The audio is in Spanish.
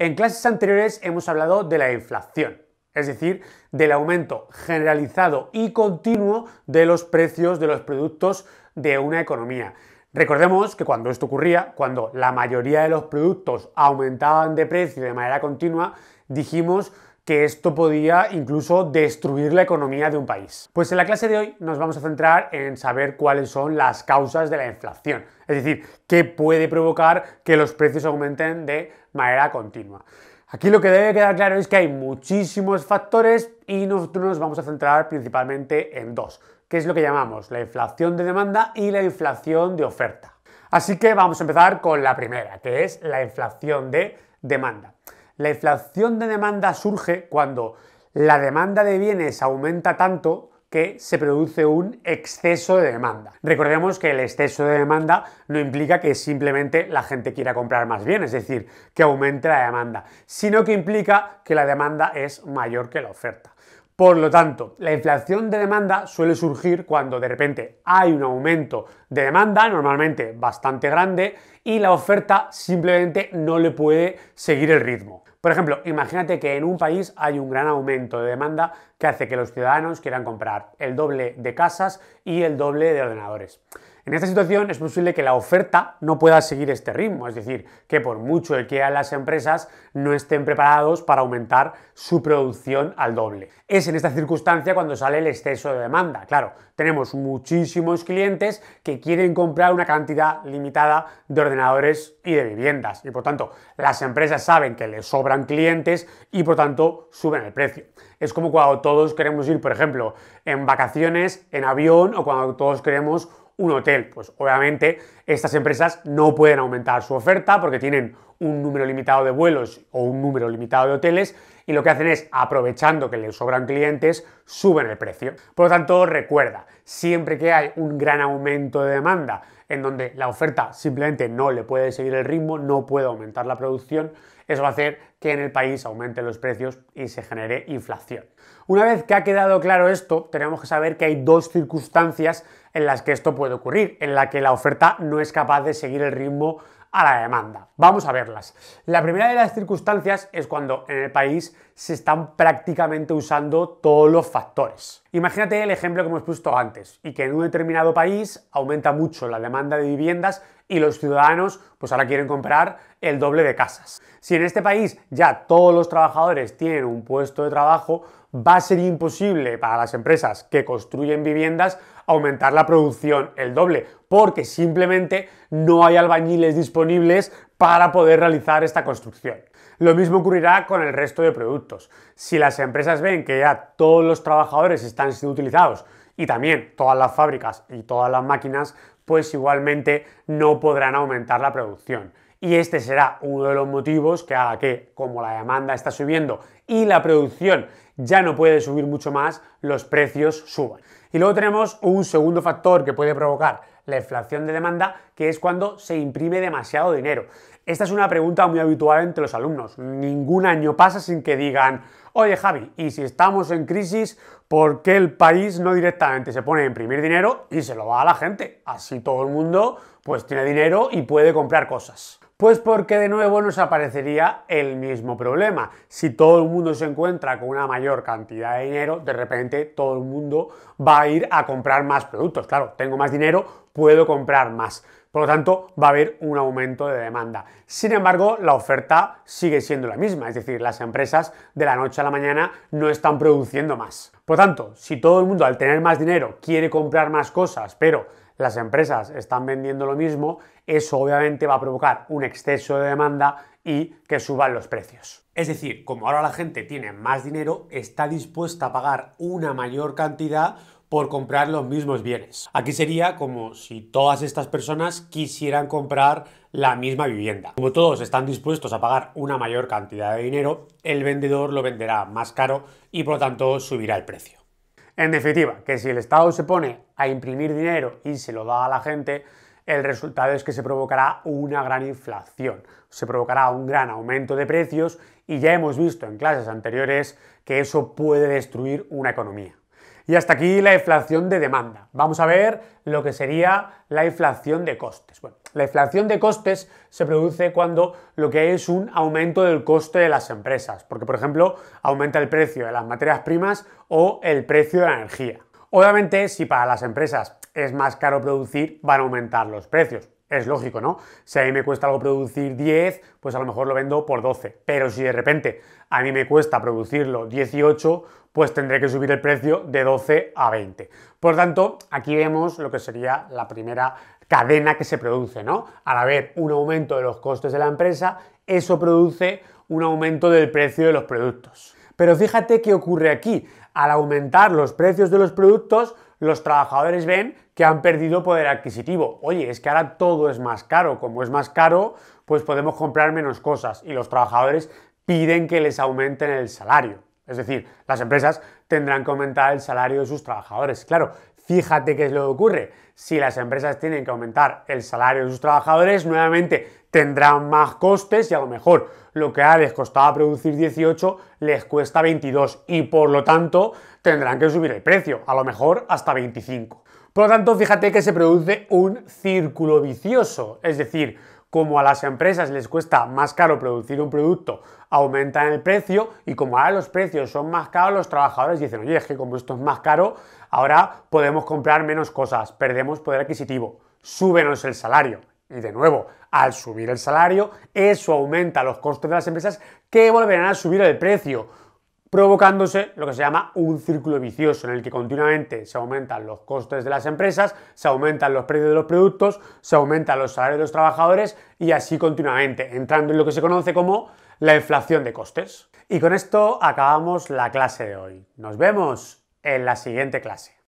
En clases anteriores hemos hablado de la inflación, es decir, del aumento generalizado y continuo de los precios de los productos de una economía. Recordemos que cuando esto ocurría, cuando la mayoría de los productos aumentaban de precio de manera continua, dijimos que esto podía incluso destruir la economía de un país. Pues en la clase de hoy nos vamos a centrar en saber cuáles son las causas de la inflación, es decir, qué puede provocar que los precios aumenten de manera continua. Aquí lo que debe quedar claro es que hay muchísimos factores y nosotros nos vamos a centrar principalmente en dos, que es lo que llamamos la inflación de demanda y la inflación de oferta. Así que vamos a empezar con la primera, que es la inflación de demanda. La inflación de demanda surge cuando la demanda de bienes aumenta tanto que se produce un exceso de demanda. Recordemos que el exceso de demanda no implica que simplemente la gente quiera comprar más bien, es decir, que aumente la demanda, sino que implica que la demanda es mayor que la oferta. Por lo tanto, la inflación de demanda suele surgir cuando de repente hay un aumento de demanda, normalmente bastante grande, y la oferta simplemente no le puede seguir el ritmo. Por ejemplo, imagínate que en un país hay un gran aumento de demanda que hace que los ciudadanos quieran comprar el doble de casas y el doble de ordenadores. En esta situación es posible que la oferta no pueda seguir este ritmo, es decir, que por mucho que quieran las empresas no estén preparados para aumentar su producción al doble. Es en esta circunstancia cuando sale el exceso de demanda. Claro, tenemos muchísimos clientes que quieren comprar una cantidad limitada de ordenadores y de viviendas y por tanto las empresas saben que les sobran clientes y por tanto suben el precio. Es como cuando todos queremos ir, por ejemplo, en vacaciones, en avión o cuando todos queremos un hotel. Pues obviamente estas empresas no pueden aumentar su oferta porque tienen un número limitado de vuelos o un número limitado de hoteles y lo que hacen es, aprovechando que les sobran clientes, suben el precio. Por lo tanto, recuerda, siempre que hay un gran aumento de demanda en donde la oferta simplemente no le puede seguir el ritmo, no puede aumentar la producción, eso va a hacer que en el país aumenten los precios y se genere inflación. Una vez que ha quedado claro esto, tenemos que saber que hay dos circunstancias en las que esto puede ocurrir, en la que la oferta no es capaz de seguir el ritmo a la demanda. Vamos a verlas. La primera de las circunstancias es cuando en el país se están prácticamente usando todos los factores. Imagínate el ejemplo que hemos puesto antes y que en un determinado país aumenta mucho la demanda de viviendas y los ciudadanos pues ahora quieren comprar el doble de casas. Si en este país ya todos los trabajadores tienen un puesto de trabajo, va a ser imposible para las empresas que construyen viviendas aumentar la producción el doble, porque simplemente no hay albañiles disponibles para poder realizar esta construcción. Lo mismo ocurrirá con el resto de productos. Si las empresas ven que ya todos los trabajadores están siendo utilizados y también todas las fábricas y todas las máquinas, pues igualmente no podrán aumentar la producción y este será uno de los motivos que haga que, como la demanda está subiendo y la producción ya no puede subir mucho más, los precios suban. Y luego tenemos un segundo factor que puede provocar la inflación de demanda, que es cuando se imprime demasiado dinero. Esta es una pregunta muy habitual entre los alumnos. Ningún año pasa sin que digan, oye Javi, ¿y si estamos en crisis, por qué el país no directamente se pone a imprimir dinero y se lo va a la gente? Así todo el mundo pues tiene dinero y puede comprar cosas. Pues porque de nuevo nos aparecería el mismo problema. Si todo el mundo se encuentra con una mayor cantidad de dinero, de repente todo el mundo va a ir a comprar más productos. Claro, tengo más dinero, puedo comprar más. Por lo tanto, va a haber un aumento de demanda. Sin embargo, la oferta sigue siendo la misma, es decir, las empresas de la noche a la mañana no están produciendo más. Por lo tanto, si todo el mundo al tener más dinero quiere comprar más cosas, pero las empresas están vendiendo lo mismo, eso obviamente va a provocar un exceso de demanda y que suban los precios. Es decir, como ahora la gente tiene más dinero, está dispuesta a pagar una mayor cantidad por comprar los mismos bienes. Aquí sería como si todas estas personas quisieran comprar la misma vivienda. Como todos están dispuestos a pagar una mayor cantidad de dinero, el vendedor lo venderá más caro y por lo tanto subirá el precio. En definitiva, que si el Estado se pone a imprimir dinero y se lo da a la gente, el resultado es que se provocará una gran inflación, se provocará un gran aumento de precios y ya hemos visto en clases anteriores que eso puede destruir una economía. Y hasta aquí la inflación de demanda. Vamos a ver lo que sería la inflación de costes. la inflación de costes se produce cuando lo que es un aumento del coste de las empresas, porque por ejemplo aumenta el precio de las materias primas o el precio de la energía. Obviamente, si para las empresas es más caro producir, van a aumentar los precios es lógico, ¿no? Si a mí me cuesta algo producir 10, pues a lo mejor lo vendo por 12. Pero si de repente a mí me cuesta producirlo 18, pues tendré que subir el precio de 12 a 20. Por tanto, aquí vemos lo que sería la primera cadena que se produce, ¿no? Al haber un aumento de los costes de la empresa, eso produce un aumento del precio de los productos. Pero fíjate qué ocurre aquí. Al aumentar los precios de los productos, los trabajadores ven que han perdido poder adquisitivo. Oye, es que ahora todo es más caro. Como es más caro, pues podemos comprar menos cosas y los trabajadores piden que les aumenten el salario. Es decir, las empresas tendrán que aumentar el salario de sus trabajadores. Claro, Fíjate qué es lo que ocurre. Si las empresas tienen que aumentar el salario de sus trabajadores, nuevamente tendrán más costes y a lo mejor lo que les costaba producir 18 les cuesta 22 y por lo tanto tendrán que subir el precio, a lo mejor hasta 25. Por lo tanto, fíjate que se produce un círculo vicioso, es decir, como a las empresas les cuesta más caro producir un producto, aumentan el precio y como ahora los precios son más caros, los trabajadores dicen, oye, es que como esto es más caro, ahora podemos comprar menos cosas, perdemos poder adquisitivo, súbenos el salario. Y de nuevo, al subir el salario, eso aumenta los costes de las empresas que volverán a subir el precio provocándose lo que se llama un círculo vicioso en el que continuamente se aumentan los costes de las empresas, se aumentan los precios de los productos, se aumentan los salarios de los trabajadores y así continuamente, entrando en lo que se conoce como la inflación de costes. Y con esto acabamos la clase de hoy. Nos vemos en la siguiente clase.